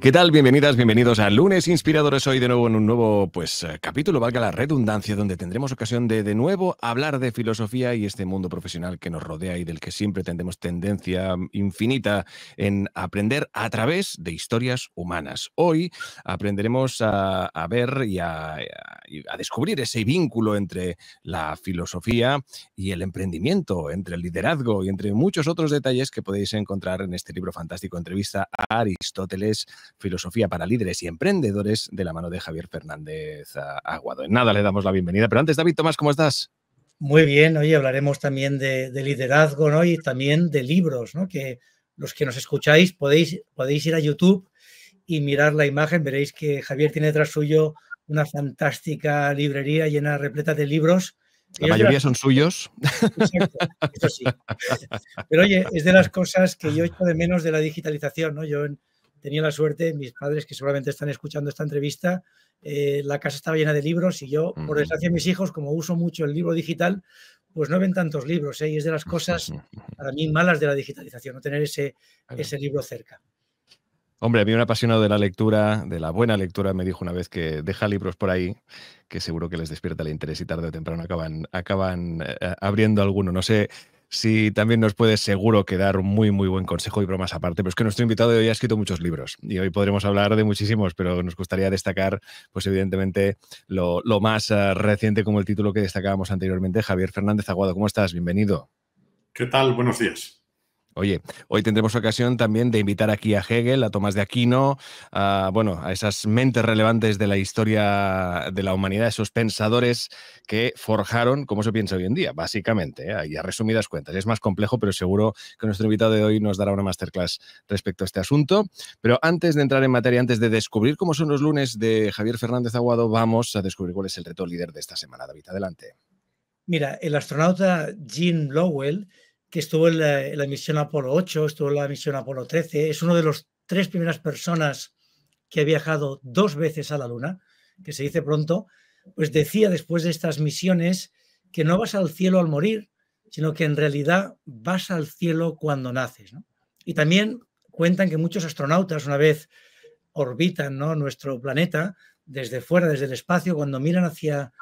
¿Qué tal? Bienvenidas, bienvenidos a Lunes Inspiradores. Hoy de nuevo en un nuevo pues, eh, capítulo, valga la redundancia, donde tendremos ocasión de de nuevo hablar de filosofía y este mundo profesional que nos rodea y del que siempre tendremos tendencia infinita en aprender a través de historias humanas. Hoy aprenderemos a, ver y a, a descubrir ese vínculo entre la filosofía y el emprendimiento, entre el liderazgo y entre muchos otros detalles que podéis encontrar en este libro fantástico, entrevista a Aristóteles Filosofía para Líderes y Emprendedores, de la mano de Javier Fernández Aguado. En nada le damos la bienvenida, pero antes, David Tomás, ¿cómo estás? Muy bien, hoy hablaremos también de, liderazgo ¿no? y también de libros, ¿no? que los que nos escucháis podéis, podéis ir a YouTube y mirar la imagen, veréis que Javier tiene detrás suyo una fantástica librería llena, repleta de libros. La mayoría son suyos. eso sí. Pero oye, es de las cosas que yo echo de menos de la digitalización, ¿no? Yo en, tenía la suerte, mis padres que seguramente están escuchando esta entrevista, eh, la casa estaba llena de libros y yo, por desgracia, mis hijos, como uso mucho el libro digital, pues no ven tantos libros ¿eh? y es de las cosas para mí malas de la digitalización, no tener ese, ese libro cerca. Hombre, a mí un apasionado de la lectura, de la buena lectura, me dijo una vez que deja libros por ahí, que seguro que les despierta el interés y tarde o temprano acaban, acaban eh, abriendo alguno. No sé Sí, también nos puede, seguro quedar dar muy, muy buen consejo y bromas aparte. Pero es que nuestro invitado de hoy ha escrito muchos libros y hoy podremos hablar de muchísimos, pero nos gustaría destacar, pues evidentemente, lo, más eh, reciente como el título que destacábamos anteriormente. Javier Fernández Aguado, ¿cómo estás? Bienvenido. ¿Qué tal? Buenos días. Oye, hoy tendremos ocasión también de invitar aquí a Hegel, a Tomás de Aquino, a, bueno, a esas mentes relevantes de la historia de la humanidad, esos pensadores que forjaron cómo se piensa hoy en día, básicamente, y ¿eh? a resumidas cuentas. Es más complejo, pero seguro que nuestro invitado de hoy nos dará una masterclass respecto a este asunto. Pero antes de entrar en materia, antes de descubrir cómo son los lunes de Javier Fernández Aguado, vamos a descubrir cuál es el reto líder de esta semana. David, adelante. Mira, el astronauta Gene Lowell que estuvo en la, misión Apolo 8, estuvo en la misión Apolo 13, es uno de los tres primeras personas que ha viajado dos veces a la Luna, que se dice pronto, pues decía después de estas misiones que no vas al cielo al morir, sino que en realidad vas al cielo cuando naces. Y también cuentan que muchos astronautas, una vez orbitan nuestro planeta, desde fuera, desde el espacio, cuando miran hacia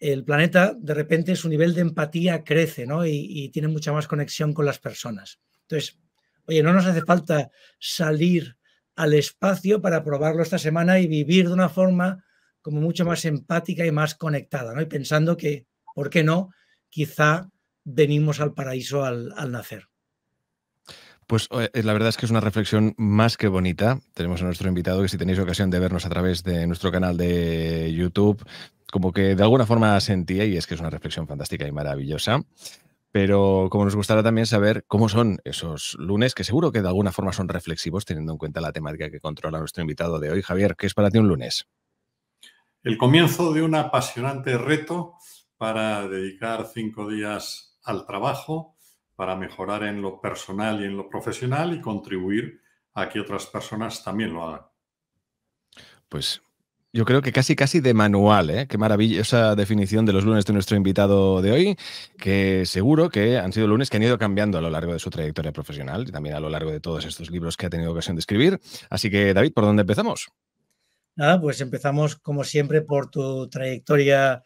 el planeta, de repente su nivel de empatía crece ¿no? y, tiene mucha más conexión con las personas. Entonces, oye, no nos hace falta salir al espacio para probarlo esta semana y vivir de una forma como mucho más empática y más conectada, ¿no? Y pensando que, ¿por qué no? Quizá venimos al paraíso al, al nacer. Pues eh, la verdad es que es una reflexión más que bonita. Tenemos a nuestro invitado que si tenéis ocasión de vernos a través de nuestro canal de YouTube, como que de alguna forma sentía, y es que es una reflexión fantástica y maravillosa, pero como nos gustará también saber cómo son esos lunes, que seguro que de alguna forma son reflexivos, teniendo en cuenta la temática que controla nuestro invitado de hoy. Javier, ¿qué es para ti un lunes? El comienzo de un apasionante reto para dedicar cinco días al trabajo, para mejorar en lo personal y en lo profesional y contribuir a que otras personas también lo hagan. Pues yo creo que casi, casi de manual. ¿eh? Qué maravillosa definición de los lunes de nuestro invitado de hoy, que seguro que han sido lunes que han ido cambiando a lo largo de su trayectoria profesional y también a lo largo de todos estos libros que ha tenido ocasión de escribir. Así que, David, ¿por dónde empezamos? Nada, pues empezamos, como siempre, por tu trayectoria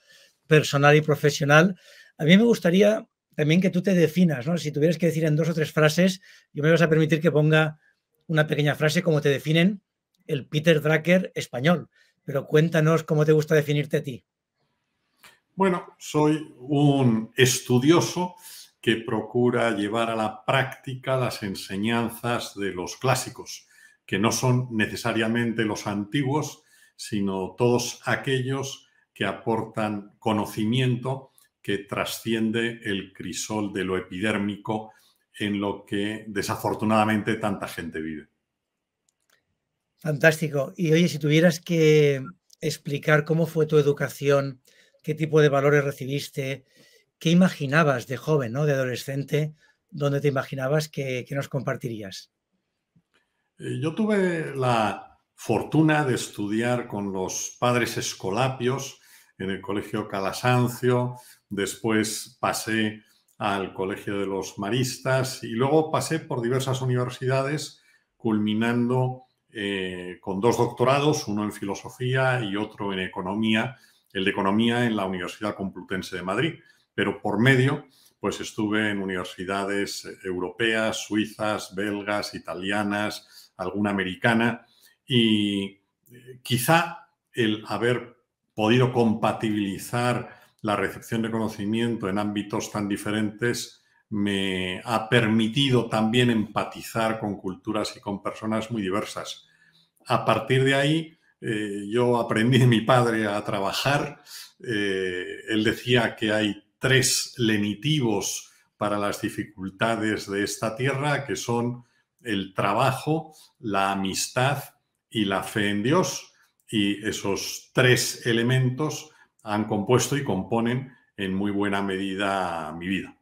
personal y profesional. A mí me gustaría también que tú te definas, ¿no? Si tuvieras que decir en dos o tres frases, yo me vas a permitir que ponga una pequeña frase como te definen el Peter Drucker español pero cuéntanos cómo te gusta definirte a ti. Bueno, soy un estudioso que procura llevar a la práctica las enseñanzas de los clásicos, que no son necesariamente los antiguos, sino todos aquellos que aportan conocimiento que trasciende el crisol de lo epidérmico en lo que desafortunadamente tanta gente vive. Fantástico. Y oye, si tuvieras que explicar cómo fue tu educación, qué tipo de valores recibiste, qué imaginabas de joven, de adolescente, dónde te imaginabas que, nos compartirías. Eh, yo tuve la fortuna de estudiar con los padres escolapios en el Colegio Calasancio, después pasé al Colegio de los Maristas y luego pasé por diversas universidades culminando eh, con dos doctorados, uno en filosofía y otro en economía, el de economía en la Universidad Complutense de Madrid, pero por medio, pues estuve en universidades eh, europeas, suizas, belgas, italianas, alguna americana, y eh, quizá el haber podido compatibilizar la recepción de conocimiento en ámbitos tan diferentes me ha permitido también empatizar con culturas y con personas muy diversas. A partir de ahí, eh, yo aprendí de mi padre a trabajar. Eh, él decía que hay tres lenitivos para las dificultades de esta tierra, que son el trabajo, la amistad y la fe en Dios. Y esos tres elementos han compuesto y componen en muy buena medida mi vida.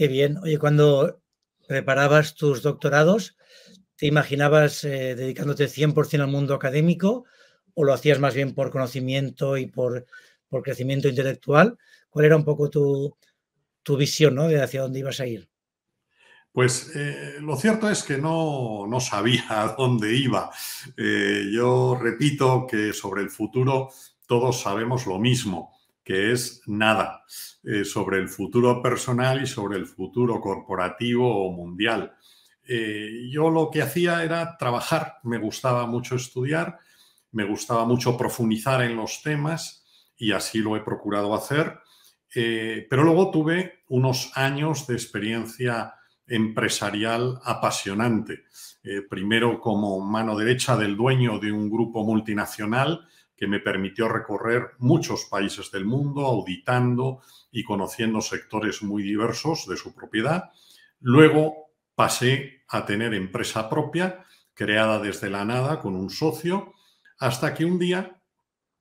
Qué bien. Oye, cuando preparabas tus doctorados, ¿te imaginabas eh, dedicándote 100% al mundo académico o lo hacías más bien por conocimiento y por, crecimiento intelectual? ¿Cuál era un poco tu, tu visión de hacia dónde ibas a ir? Pues eh, lo cierto es que no, no sabía dónde iba. Eh, yo repito que sobre el futuro todos sabemos lo mismo que es nada, eh, sobre el futuro personal y sobre el futuro corporativo o mundial. Eh, yo lo que hacía era trabajar, me gustaba mucho estudiar, me gustaba mucho profundizar en los temas y así lo he procurado hacer, eh, pero luego tuve unos años de experiencia empresarial apasionante, primero como mano derecha del dueño de un grupo multinacional, que me permitió recorrer muchos países del mundo, auditando y conociendo sectores muy diversos de su propiedad. Luego pasé a tener empresa propia, creada desde la nada con un socio, hasta que un día,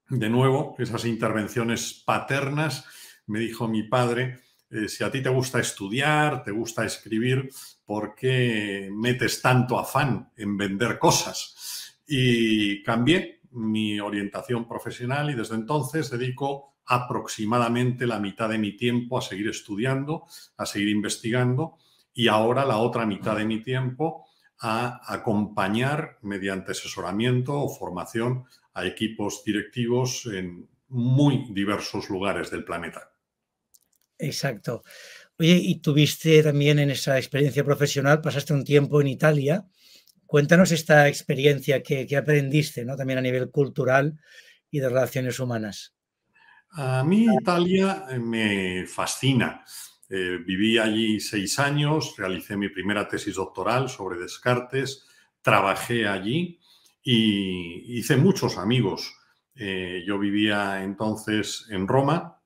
de nuevo, esas intervenciones paternas, me dijo mi padre, eh, si a ti te gusta estudiar, te gusta escribir, ¿por qué metes tanto afán en vender cosas? Y cambié mi orientación profesional y desde entonces dedico aproximadamente la mitad de mi tiempo a seguir estudiando, a seguir investigando y ahora la otra mitad de mi tiempo a acompañar mediante asesoramiento o formación a equipos directivos en muy diversos lugares del planeta. Exacto. Oye, y tuviste también en esa experiencia profesional, pasaste un tiempo en Italia Cuéntanos esta experiencia que, aprendiste, ¿no? También a nivel cultural y de relaciones humanas. A mí Italia eh, me fascina. Eh, viví allí seis años, realicé mi primera tesis doctoral sobre Descartes, trabajé allí y hice muchos amigos. Eh, yo vivía entonces en Roma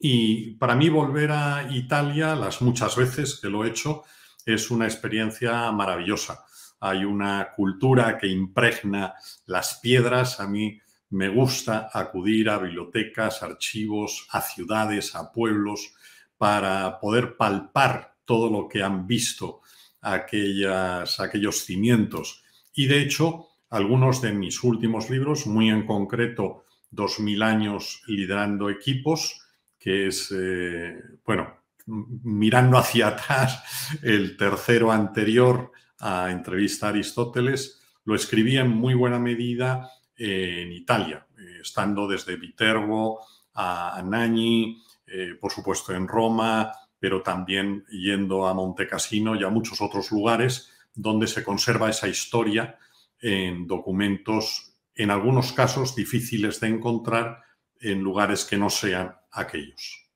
y para mí volver a Italia, las muchas veces que lo he hecho, es una experiencia maravillosa hay una cultura que impregna las piedras. A mí me gusta acudir a bibliotecas, archivos, a ciudades, a pueblos, para poder palpar todo lo que han visto aquellas, aquellos cimientos. Y de hecho, algunos de mis últimos libros, muy en concreto 2000 años liderando equipos, que es, eh, bueno, mirando hacia atrás, el tercero anterior a entrevista a Aristóteles, lo escribía en muy buena medida eh, en Italia, eh, estando desde Viterbo a Anagni, eh, por supuesto en Roma, pero también yendo a Montecasino y a muchos otros lugares donde se conserva esa historia en documentos, en algunos casos difíciles de encontrar en lugares que no sean aquellos.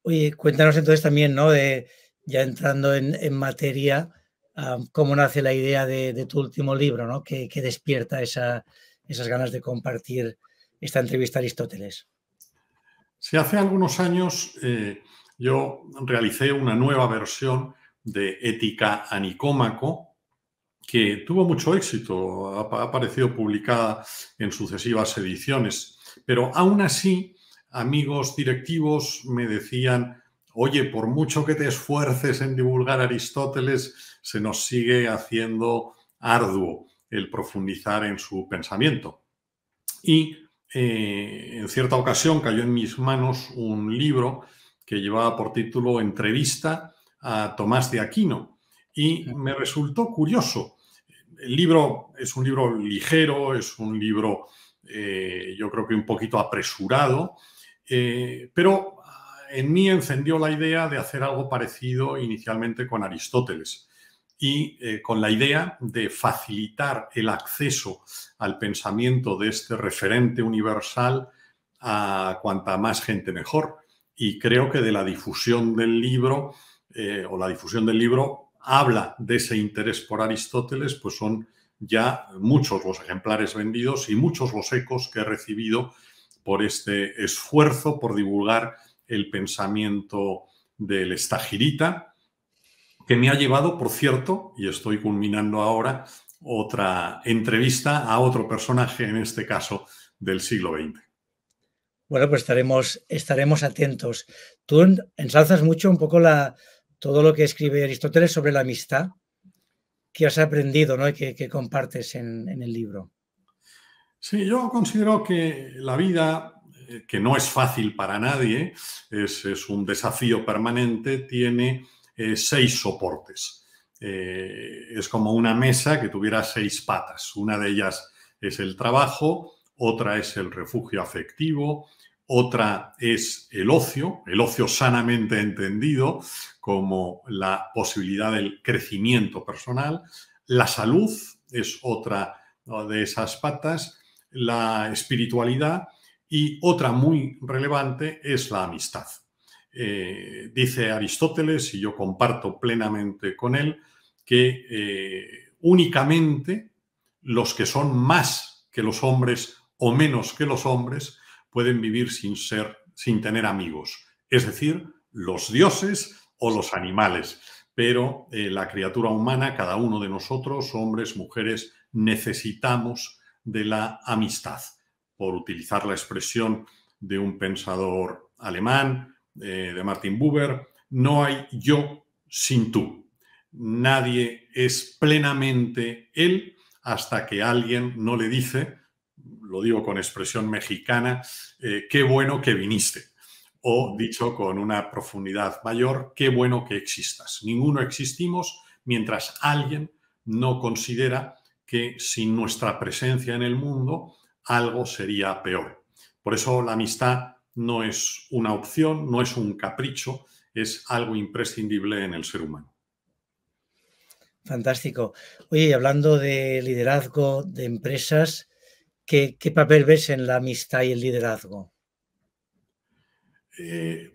Oye, cuéntanos entonces también, ¿no? De, ya entrando en materia, cómo nace la idea de, tu último libro, ¿no? que, despierta esas ganas de compartir esta entrevista a Aristóteles. Sí, hace algunos años eh, yo realicé una nueva versión de Ética a Nicómaco, que tuvo mucho éxito, ha aparecido publicada en sucesivas ediciones, pero aún así amigos directivos me decían, oye, por mucho que te esfuerces en divulgar Aristóteles, se nos sigue haciendo arduo el profundizar en su pensamiento. Y eh, en cierta ocasión cayó en mis manos un libro que llevaba por título Entrevista a Tomás de Aquino. Y me resultó curioso. El libro es un libro ligero, es un libro eh, yo creo que un poquito apresurado, eh, pero en mí encendió la idea de hacer algo parecido inicialmente con Aristóteles y eh, con la idea de facilitar el acceso al pensamiento de este referente universal a cuanta más gente mejor. Y creo que de la difusión del libro eh, o la difusión del libro habla de ese interés por Aristóteles, pues son ya muchos los ejemplares vendidos y muchos los ecos que he recibido por este esfuerzo por divulgar el pensamiento del estajirita, que me ha llevado, por cierto, y estoy culminando ahora, otra entrevista a otro personaje, en este caso del siglo XX. Bueno, pues estaremos, estaremos atentos. Tú ensalzas mucho un poco la, todo lo que escribe Aristóteles sobre la amistad que has aprendido ¿no? y que, compartes en, en el libro. Sí, yo considero que la vida que no es fácil para nadie, es, un desafío permanente, tiene eh, seis soportes. Eh, es como una mesa que tuviera seis patas. Una de ellas es el trabajo, otra es el refugio afectivo, otra es el ocio, el ocio sanamente entendido como la posibilidad del crecimiento personal, la salud es otra de esas patas, la espiritualidad, y otra muy relevante es la amistad. Eh, dice Aristóteles, y yo comparto plenamente con él, que eh, únicamente los que son más que los hombres o menos que los hombres pueden vivir sin ser, sin tener amigos, es decir, los dioses o los animales. Pero eh, la criatura humana, cada uno de nosotros, hombres, mujeres, necesitamos de la amistad por utilizar la expresión de un pensador alemán, eh, de Martin Buber, no hay yo sin tú. Nadie es plenamente él hasta que alguien no le dice, lo digo con expresión mexicana, eh, qué bueno que viniste. O dicho con una profundidad mayor, qué bueno que existas. Ninguno existimos mientras alguien no considera que sin nuestra presencia en el mundo algo sería peor. Por eso la amistad no es una opción, no es un capricho, es algo imprescindible en el ser humano. Fantástico. Oye, hablando de liderazgo de empresas, ¿qué, papel ves en la amistad y el liderazgo? Eh,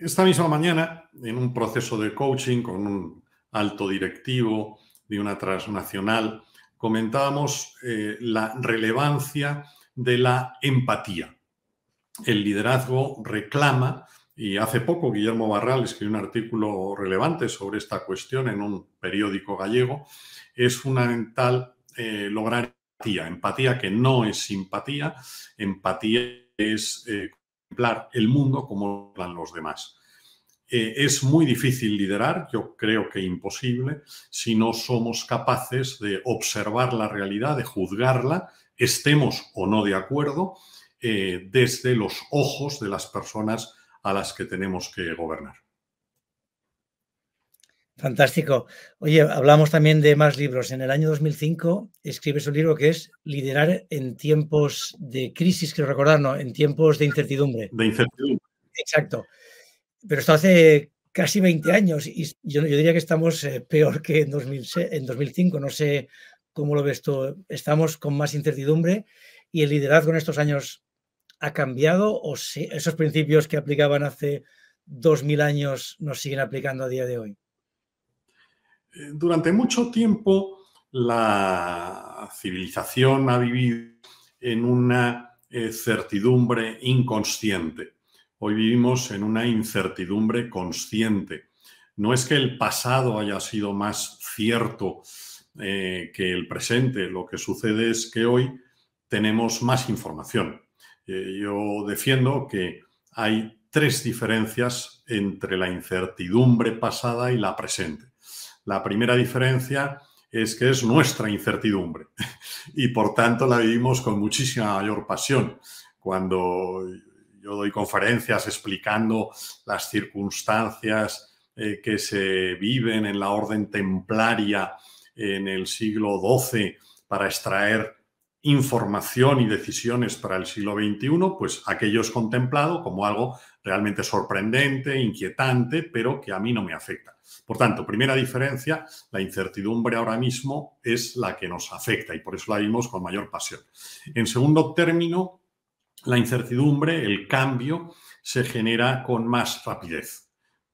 esta misma mañana, en un proceso de coaching con un alto directivo de una transnacional, comentábamos eh, la relevancia de la empatía. El liderazgo reclama, y hace poco Guillermo Barral escribió un artículo relevante sobre esta cuestión en un periódico gallego, es fundamental eh, lograr empatía, empatía que no es simpatía, empatía es eh, contemplar el mundo como lo los demás. Eh, es muy difícil liderar, yo creo que imposible, si no somos capaces de observar la realidad, de juzgarla, estemos o no de acuerdo, eh, desde los ojos de las personas a las que tenemos que gobernar. Fantástico. Oye, hablamos también de más libros. En el año 2005 escribes un libro que es Liderar en tiempos de crisis, quiero recordar, no, en tiempos de incertidumbre. De incertidumbre. Exacto pero esto hace casi 20 años y yo, diría que estamos eh, peor que en, 2005. No sé cómo lo ves tú. Estamos con más incertidumbre y el liderazgo en estos años ha cambiado o si esos principios que aplicaban hace 2000 años nos siguen aplicando a día de hoy. Eh, durante mucho tiempo la civilización ha vivido en una eh, certidumbre inconsciente Hoy vivimos en una incertidumbre consciente. No es que el pasado haya sido más cierto eh, que el presente, lo que sucede es que hoy tenemos más información. Eh, yo defiendo que hay tres diferencias entre la incertidumbre pasada y la presente. La primera diferencia es que es nuestra incertidumbre y por tanto la vivimos con muchísima mayor pasión. Cuando yo doy conferencias explicando las circunstancias eh, que se viven en la orden templaria en el siglo XII para extraer información y decisiones para el siglo XXI, pues aquello es contemplado como algo realmente sorprendente, inquietante, pero que a mí no me afecta. Por tanto, primera diferencia, la incertidumbre ahora mismo es la que nos afecta y por eso la vimos con mayor pasión. En segundo término, la incertidumbre, el cambio, se genera con más rapidez.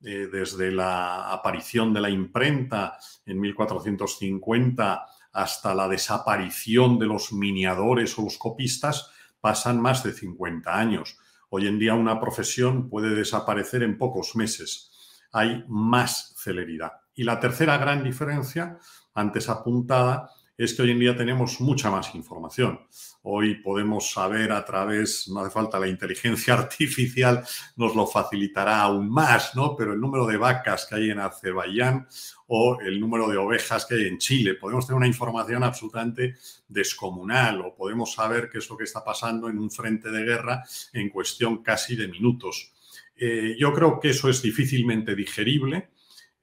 Eh, desde la aparición de la imprenta en 1450 hasta la desaparición de los miniadores o los copistas, pasan más de 50 años. Hoy en día una profesión puede desaparecer en pocos meses. Hay más celeridad. Y la tercera gran diferencia, antes apuntada, es que hoy en día tenemos mucha más información. Hoy podemos saber a través, no hace falta la inteligencia artificial, nos lo facilitará aún más, ¿no? Pero el número de vacas que hay en Azerbaiyán o el número de ovejas que hay en Chile, podemos tener una información absolutamente descomunal o podemos saber qué es lo que está pasando en un frente de guerra en cuestión casi de minutos. Eh, yo creo que eso es difícilmente digerible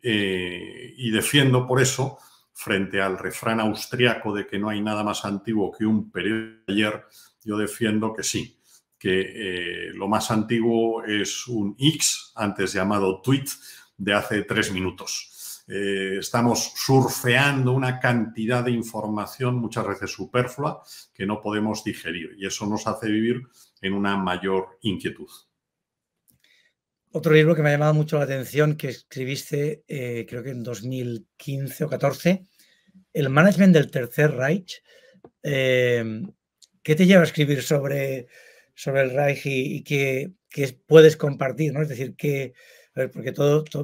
eh, y defiendo por eso frente al refrán austriaco de que no hay nada más antiguo que un periodo de ayer, yo defiendo que sí, que eh, lo más antiguo es un X, antes llamado tweet, de hace tres minutos. Eh, estamos surfeando una cantidad de información muchas veces superflua que no podemos digerir y eso nos hace vivir en una mayor inquietud. Otro libro que me ha llamado mucho la atención que escribiste, eh, creo que en 2015 o 14, el management del Tercer Reich, eh, ¿qué te lleva a escribir sobre, sobre el Reich y, qué, puedes compartir? ¿no? Es decir, que, porque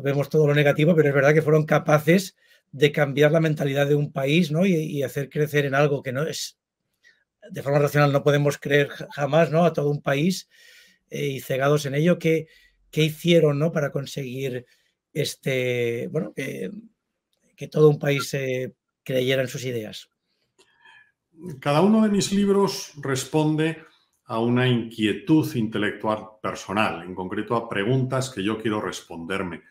vemos todo lo negativo, pero es verdad que fueron capaces de cambiar la mentalidad de un país ¿no? y, hacer crecer en algo que no es, de forma racional no podemos creer jamás ¿no? a todo un país eh, y cegados en ello, ¿qué, qué hicieron ¿no? para conseguir este, bueno, que, todo un país eh, creyera en sus ideas. Cada uno de mis libros responde a una inquietud intelectual personal, en concreto a preguntas que yo quiero responderme.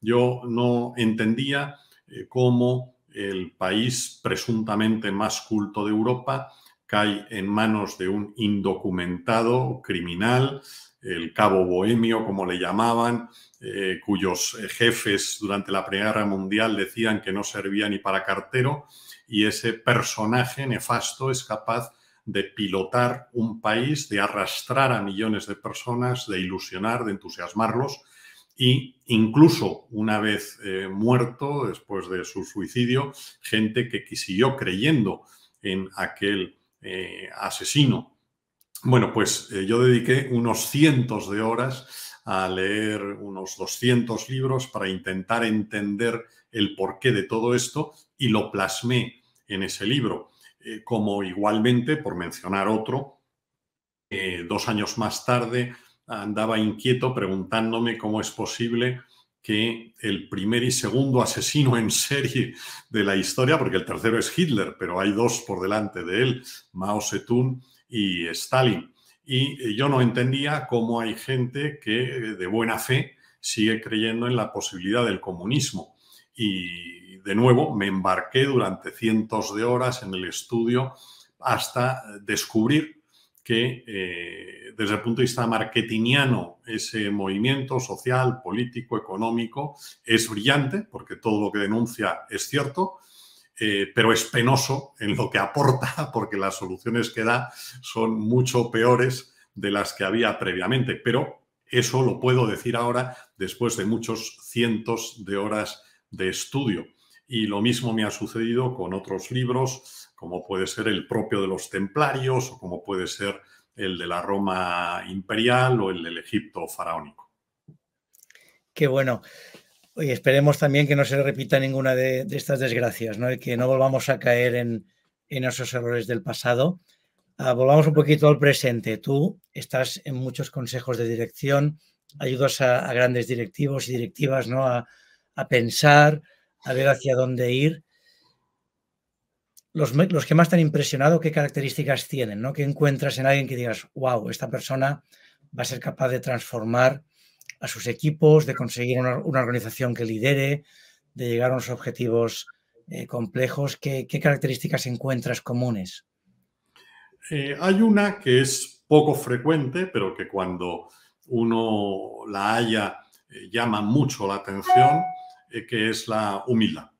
Yo no entendía eh, cómo el país presuntamente más culto de Europa cae en manos de un indocumentado criminal el Cabo Bohemio, como le llamaban, eh, cuyos eh, jefes durante la Primera Guerra Mundial decían que no servía ni para cartero, y ese personaje nefasto es capaz de pilotar un país, de arrastrar a millones de personas, de ilusionar, de entusiasmarlos, y incluso una vez eh, muerto, después de su suicidio, gente que siguió creyendo en aquel asesino bueno, pues eh, yo dediqué unos cientos de horas a leer unos 200 libros para intentar entender el porqué de todo esto y lo plasmé en ese libro. Eh, como igualmente, por mencionar otro, eh, dos años más tarde andaba inquieto preguntándome cómo es posible que el primer y segundo asesino en serie de la historia, porque el tercero es Hitler, pero hay dos por delante de él, Mao Zedong y Stalin. Y eh, yo no entendía cómo hay gente que de buena fe sigue creyendo en la posibilidad del comunismo. Y de nuevo me embarqué durante cientos de horas en el estudio hasta descubrir que eh, desde el punto de vista marketingiano ese movimiento social, político, económico es brillante, porque todo lo que denuncia es cierto, eh, pero es penoso en lo que aporta, porque las soluciones que da son mucho peores de las que había previamente. Pero eso lo puedo decir ahora después de muchos cientos de horas de estudio. Y lo mismo me ha sucedido con otros libros, como puede ser el propio de los templarios o como puede ser el de la Roma imperial o el del Egipto faraónico. Qué bueno y esperemos también que no se repita ninguna de, estas desgracias, ¿no? que no volvamos a caer en, en esos errores del pasado. Ah, volvamos un poquito al presente. Tú estás en muchos consejos de dirección, ayudas a, grandes directivos y directivas ¿no? a, a pensar, a ver hacia dónde ir. Los, los, que más te han impresionado, ¿qué características tienen? ¿no? ¿Qué encuentras en alguien que digas, wow, esta persona va a ser capaz de transformar a sus equipos, de conseguir una, organización que lidere, de llegar a unos objetivos eh, complejos. ¿Qué, características encuentras comunes? Eh, hay una que es poco frecuente, pero que cuando uno la haya eh, llama mucho la atención, que es la humildad.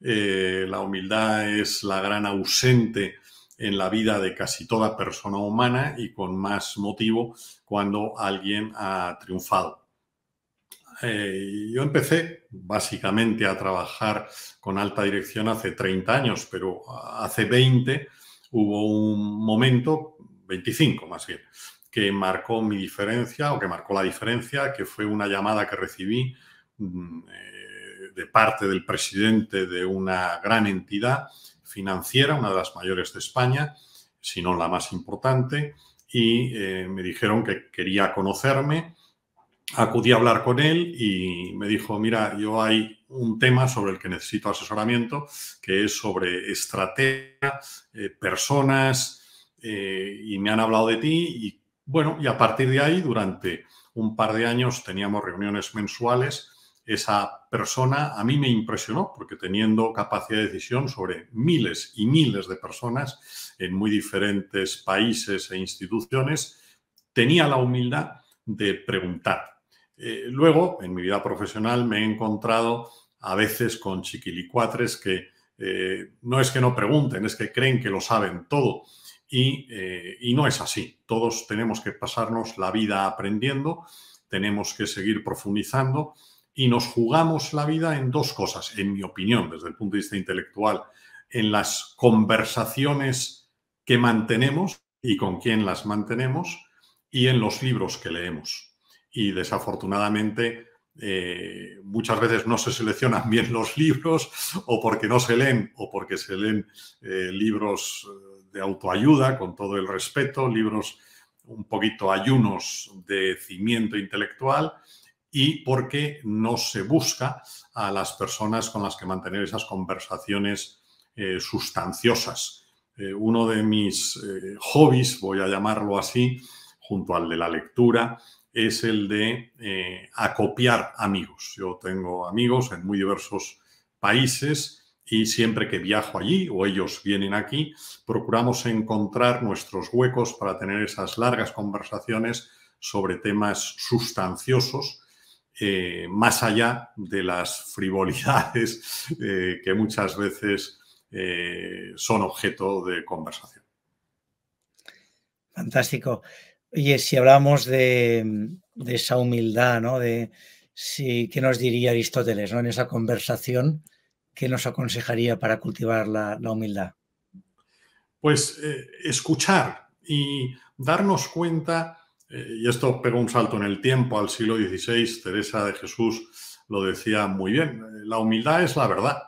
la humildad es la gran ausente en la vida de casi toda persona humana y con más motivo cuando alguien ha triunfado. Eh, yo empecé básicamente a trabajar con alta dirección hace 30 años, pero hace 20 hubo un momento, 25 más bien, que marcó mi diferencia o que marcó la diferencia, que fue una llamada que recibí mm, eh, de parte del presidente de una gran entidad financiera, una de las mayores de España, si no la más importante, y eh, me dijeron que quería conocerme acudí a hablar con él y me dijo, mira, yo hay un tema sobre el que necesito asesoramiento, que es sobre estrategia, eh, personas, eh, y me han hablado de ti. Y bueno, y a partir de ahí, durante un par de años teníamos reuniones mensuales. Esa persona a mí me impresionó porque teniendo capacidad de decisión sobre miles y miles de personas en muy diferentes países e instituciones, tenía la humildad de preguntar eh, luego, en mi vida profesional me he encontrado a veces con chiquilicuatres que eh, no es que no pregunten, es que creen que lo saben todo. Y, eh, y, no es así. Todos tenemos que pasarnos la vida aprendiendo, tenemos que seguir profundizando y nos jugamos la vida en dos cosas, en mi opinión, desde el punto de vista intelectual, en las conversaciones que mantenemos y con quién las mantenemos y en los libros que leemos y desafortunadamente eh, muchas veces no se seleccionan bien los libros o porque no se leen o porque se leen eh, libros eh, de autoayuda, con todo el respeto, libros un poquito ayunos de cimiento intelectual y porque no se busca a las personas con las que mantener esas conversaciones sustanciosas. uno de mis hobbies, voy a llamarlo así, junto al de la lectura, es el de eh, acopiar amigos. Yo tengo amigos en muy diversos países y siempre que viajo allí o ellos vienen aquí, procuramos encontrar nuestros huecos para tener esas largas conversaciones sobre temas sustanciosos, eh, más allá de las frivolidades eh, que muchas veces son objeto de conversación. Fantástico. Oye, si hablamos de, esa humildad, ¿no? De si, ¿qué nos diría Aristóteles ¿no? en esa conversación? ¿Qué nos aconsejaría para cultivar la, humildad? Pues eh, escuchar y darnos cuenta, eh, y esto pegó un salto en el tiempo al siglo XVI, Teresa de Jesús lo decía muy bien, eh, la humildad es la verdad.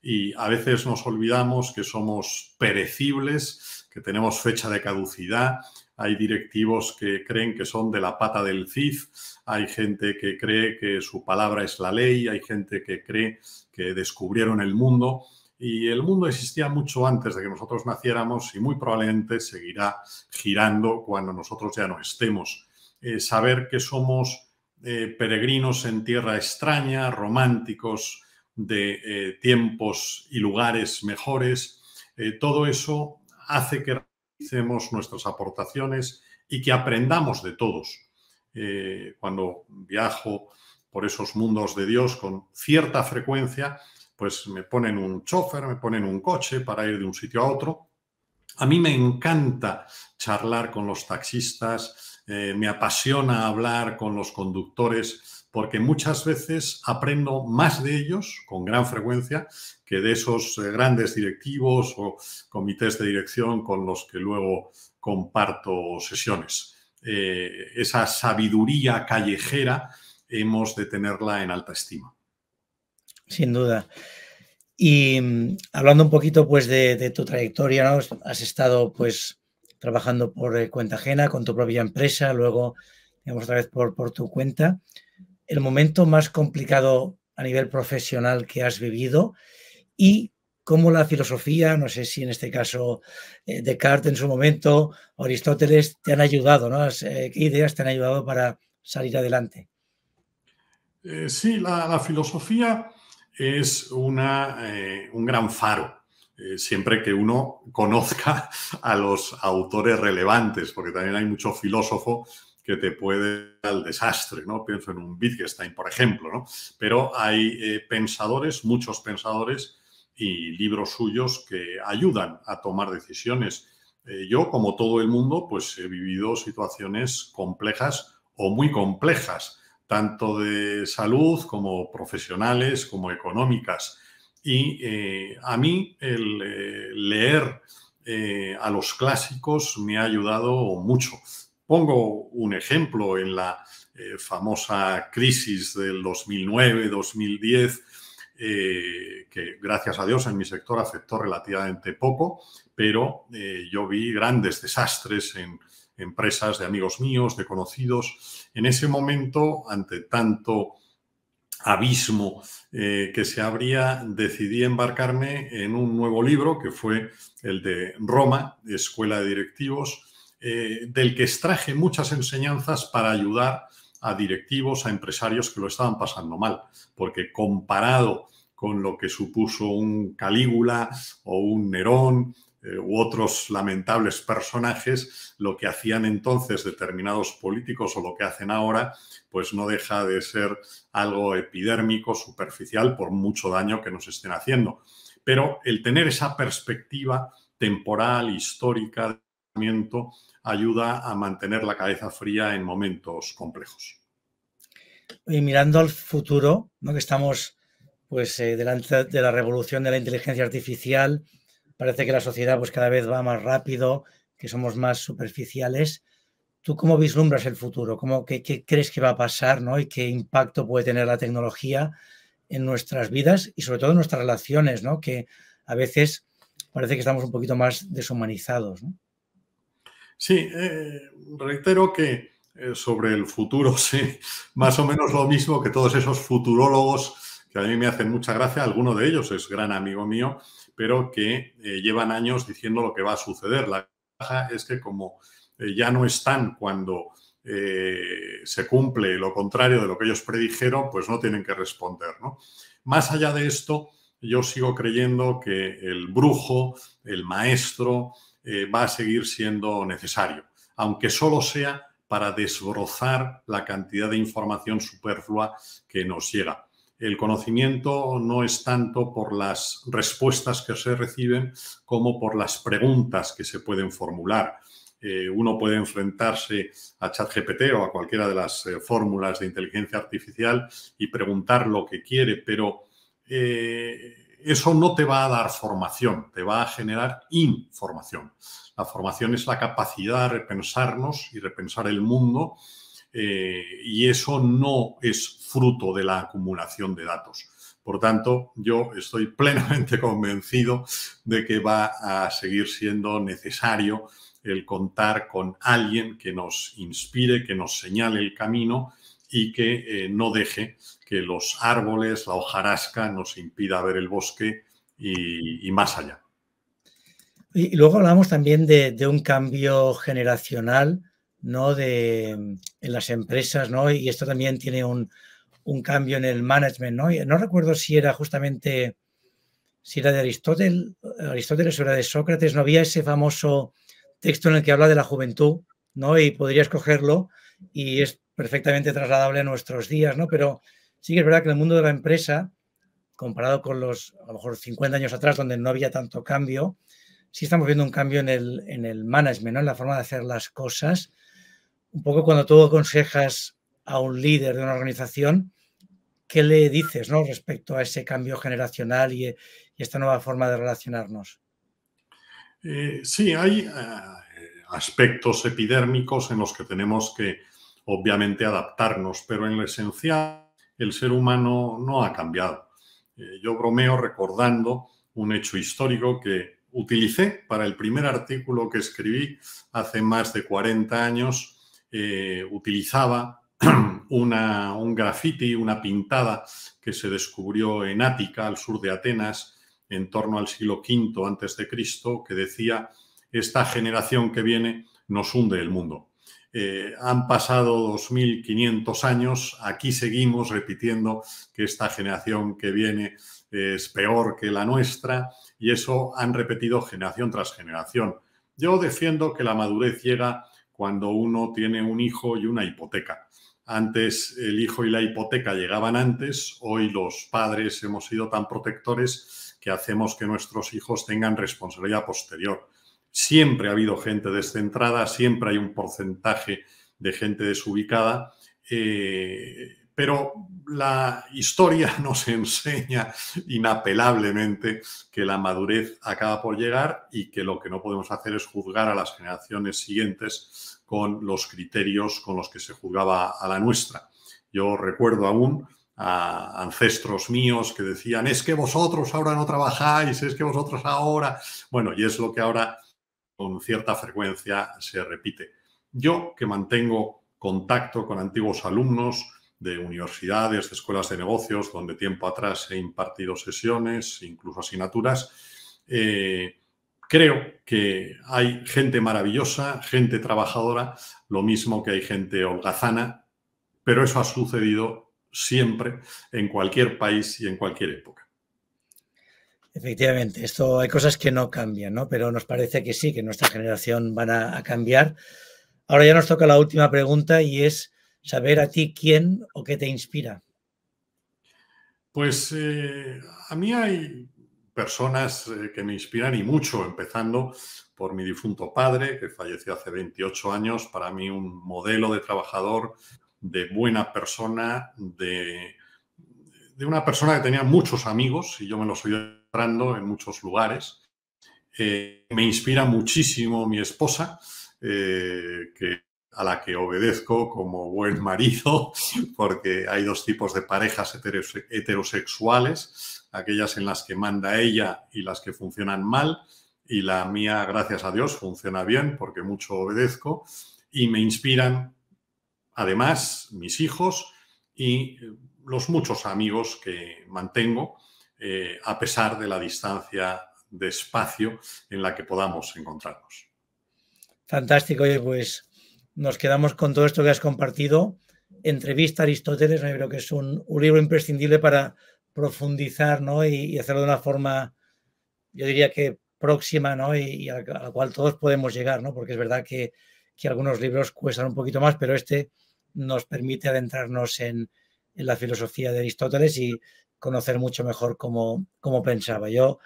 Y a veces nos olvidamos que somos perecibles, que tenemos fecha de caducidad, hay directivos que creen que son de la pata del CIF, hay gente que cree que su palabra es la ley, hay gente que cree que descubrieron el mundo. Y el mundo existía mucho antes de que nosotros naciéramos y muy probablemente seguirá girando cuando nosotros ya no estemos. Eh, saber que somos eh, peregrinos en tierra extraña, románticos, de eh, tiempos y lugares mejores, todo eso hace que hacemos nuestras aportaciones y que aprendamos de todos. Eh, cuando viajo por esos mundos de Dios con cierta frecuencia, pues me ponen un chofer, me ponen un coche para ir de un sitio a otro. A mí me encanta charlar con los taxistas, eh, me apasiona hablar con los conductores porque muchas veces aprendo más de ellos con gran frecuencia que de esos eh, grandes directivos o comités de dirección con los que luego comparto sesiones. Eh, esa sabiduría callejera hemos de tenerla en alta estima. Sin duda. Y mm, hablando un poquito pues de, tu trayectoria, has estado pues trabajando por eh, cuenta ajena con tu propia empresa, luego digamos otra vez por tu cuenta el momento más complicado a nivel profesional que has vivido y cómo la filosofía, no sé si en este caso eh, Descartes en su momento, Aristóteles, te han ayudado, ¿no? Eh, ¿Qué ideas te han ayudado para salir adelante? Eh, sí, la, filosofía es una, un gran faro. siempre que uno conozca a los autores relevantes, porque también hay mucho filósofo que te puede al desastre, ¿no? Pienso en un Wittgenstein, por ejemplo, Pero hay eh, pensadores, muchos pensadores y libros suyos que ayudan a tomar decisiones. Eh, yo, como todo el mundo, pues he vivido situaciones complejas o muy complejas, tanto de salud como profesionales, como económicas. Y eh, a mí el leer a los clásicos me ha ayudado mucho. Pongo un ejemplo en la eh, famosa crisis del 2009-2010, eh, que gracias a Dios en mi sector afectó relativamente poco, pero eh, yo vi grandes desastres en empresas de amigos míos, de conocidos. En ese momento, ante tanto abismo que se abría, decidí embarcarme en un nuevo libro que fue el de Roma, Escuela de Directivos, eh, del que extraje muchas enseñanzas para ayudar a directivos, a empresarios que lo estaban pasando mal, porque comparado con lo que supuso un Calígula o un Nerón eh, u otros lamentables personajes, lo que hacían entonces determinados políticos o lo que hacen ahora, pues no deja de ser algo epidérmico, superficial, por mucho daño que nos estén haciendo. Pero el tener esa perspectiva temporal, histórica, ayuda a mantener la cabeza fría en momentos complejos. Y mirando al futuro, ¿no? que estamos pues, eh, delante de la revolución de la inteligencia artificial, parece que la sociedad pues, cada vez va más rápido, que somos más superficiales. ¿Tú cómo vislumbras el futuro? ¿Cómo, qué, crees que va a pasar ¿no? y qué impacto puede tener la tecnología en nuestras vidas y sobre todo en nuestras relaciones, que a veces parece que estamos un poquito más deshumanizados? ¿no? Sí, eh, reitero que eh, sobre el futuro sí, más o menos lo mismo que todos esos futurólogos que a mí me hacen mucha gracia, alguno de ellos es gran amigo mío, pero que eh, llevan años diciendo lo que va a suceder. La ventaja es que como ya no están cuando se cumple lo contrario de lo que ellos predijeron, pues no tienen que responder. Más allá de esto, yo sigo creyendo que el brujo, el maestro, eh, va a seguir siendo necesario, aunque solo sea para desbrozar la cantidad de información superflua que nos llega. El conocimiento no es tanto por las respuestas que se reciben como por las preguntas que se pueden formular. Eh, uno puede enfrentarse a ChatGPT o a cualquiera de las eh, fórmulas de inteligencia artificial y preguntar lo que quiere, pero eso no te va a dar formación, te va a generar información. La formación es la capacidad de repensarnos y repensar el mundo eh, y eso no es fruto de la acumulación de datos. Por tanto, yo estoy plenamente convencido de que va a seguir siendo necesario el contar con alguien que nos inspire, que nos señale el camino y que eh, no deje que los árboles, la hojarasca nos impida ver el bosque y, más allá. Y luego hablamos también de, un cambio generacional ¿no? de, en las empresas, ¿no? y esto también tiene un, cambio en el management. ¿no? no recuerdo si era justamente, si era de Aristóteles, Aristóteles o era de Sócrates, no había ese famoso texto en el que habla de la juventud, ¿no? y podría escogerlo y es perfectamente trasladable a nuestros días, ¿no? Pero sí que es verdad que el mundo de la empresa, comparado con los, a lo mejor, 50 años atrás, donde no había tanto cambio, sí estamos viendo un cambio en el, en el management, en la forma de hacer las cosas. Un poco cuando tú aconsejas a un líder de una organización, ¿qué le dices ¿no? respecto a ese cambio generacional y, esta nueva forma de relacionarnos? Eh, sí, hay eh, aspectos epidérmicos en los que tenemos que obviamente adaptarnos, pero en lo esencial el ser humano no ha cambiado. Eh, yo bromeo recordando un hecho histórico que utilicé para el primer artículo que escribí hace más de 40 años. Eh, utilizaba un graffiti, una pintada que se descubrió en Ática, al sur de Atenas, en torno al siglo V antes de Cristo, que decía esta generación que viene nos hunde el mundo. Eh, han pasado 2.500 años, aquí seguimos repitiendo que esta generación que viene eh, es peor que la nuestra y eso han repetido generación tras generación. Yo defiendo que la madurez llega cuando uno tiene un hijo y una hipoteca. Antes el hijo y la hipoteca llegaban antes, hoy los padres hemos sido tan protectores que hacemos que nuestros hijos tengan responsabilidad posterior. Siempre ha habido gente descentrada, siempre hay un porcentaje de gente desubicada, eh, pero la historia nos enseña inapelablemente que la madurez acaba por llegar y que lo que no podemos hacer es juzgar a las generaciones siguientes con los criterios con los que se juzgaba a la nuestra. Yo recuerdo aún a ancestros míos que decían, es que vosotros ahora no trabajáis, es que vosotros ahora, bueno, y es lo que ahora con cierta frecuencia se repite. Yo que mantengo contacto con antiguos alumnos de universidades, de escuelas de negocios, donde tiempo atrás he impartido sesiones, incluso asignaturas, eh, creo que hay gente maravillosa, gente trabajadora, lo mismo que hay gente holgazana, pero eso ha sucedido siempre en cualquier país y en cualquier época. Efectivamente, esto hay cosas que no cambian, ¿no? Pero nos parece que sí, que nuestra generación van a, cambiar. Ahora ya nos toca la última pregunta y es saber a ti quién o qué te inspira. Pues eh, a mí hay personas eh, que me inspiran y mucho, empezando por mi difunto padre, que falleció hace 28 años, para mí un modelo de trabajador, de buena persona, de, una persona que tenía muchos amigos, y yo me los soy en muchos lugares. Eh, me inspira muchísimo mi esposa, eh, a la que obedezco como buen marido, porque hay dos tipos de parejas heterosexuales, aquellas en las que manda ella y las que funcionan mal, y la mía, gracias a Dios, funciona bien porque mucho obedezco, y me inspiran además mis hijos y eh, los muchos amigos que mantengo eh, a pesar de la distancia de espacio en la que podamos encontrarnos. Fantástico, oye, pues nos quedamos con todo esto que has compartido. Entrevista a Aristóteles, creo que es un, libro imprescindible para profundizar y, hacerlo de una forma, yo diría que próxima y, y a, la, cual todos podemos llegar, ¿no? porque es verdad que algunos libros cuestan un poquito más, pero este nos permite adentrarnos en, en la filosofía de Aristóteles y conocer mucho mejor cómo, pensaba. Yo,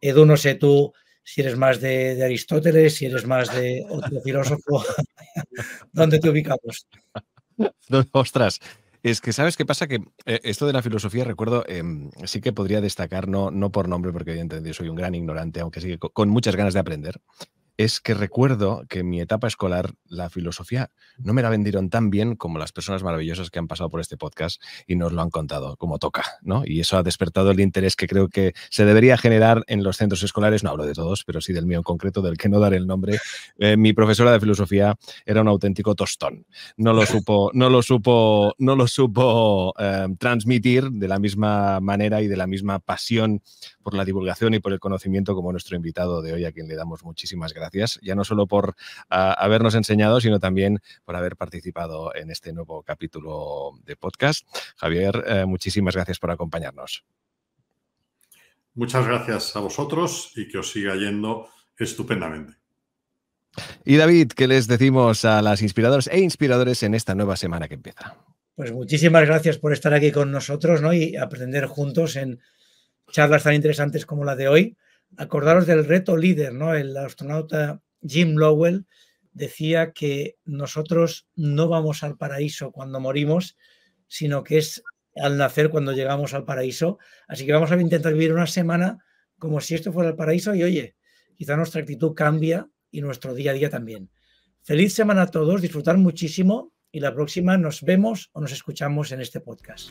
Edu, no sé tú si eres más de, Aristóteles, si eres más de otro filósofo, ¿dónde te ubicamos? ostras, es que, ¿sabes qué pasa? Que eh, esto de la filosofía, recuerdo, em, sí que podría destacar, no, no por nombre, porque entendí soy un gran ignorante, aunque sí con muchas ganas de aprender es que recuerdo que en mi etapa escolar la filosofía no me la vendieron tan bien como las personas maravillosas que han pasado por este podcast y nos lo han contado como toca, ¿no? Y eso ha despertado el interés que creo que se debería generar en los centros escolares, no hablo de todos, pero sí del mío en concreto, del que no daré el nombre. Eh, mi profesora de filosofía era un auténtico tostón. No lo supo, no lo supo, no lo supo eh, transmitir de la misma manera y de la misma pasión por la divulgación y por el conocimiento como nuestro invitado de hoy, a quien le damos muchísimas gracias gracias, ya no solo por ah, habernos enseñado, sino también por haber participado en este nuevo capítulo de podcast. Javier, eh, muchísimas gracias por acompañarnos. Muchas gracias a vosotros y que os siga yendo estupendamente. Y David, ¿qué les decimos a las inspiradoras e inspiradores en esta nueva semana que empieza? Pues muchísimas gracias por estar aquí con nosotros ¿no? y aprender juntos en charlas tan interesantes como la de hoy. Acordaros del reto líder, ¿no? El astronauta Jim Lowell decía que nosotros no vamos al paraíso cuando morimos, sino que es al nacer cuando llegamos al paraíso. Así que vamos a intentar vivir una semana como si esto fuera el paraíso y oye, quizá nuestra actitud cambia y nuestro día a día también. Feliz semana a todos, disfrutar muchísimo y la próxima nos vemos o nos escuchamos en este podcast.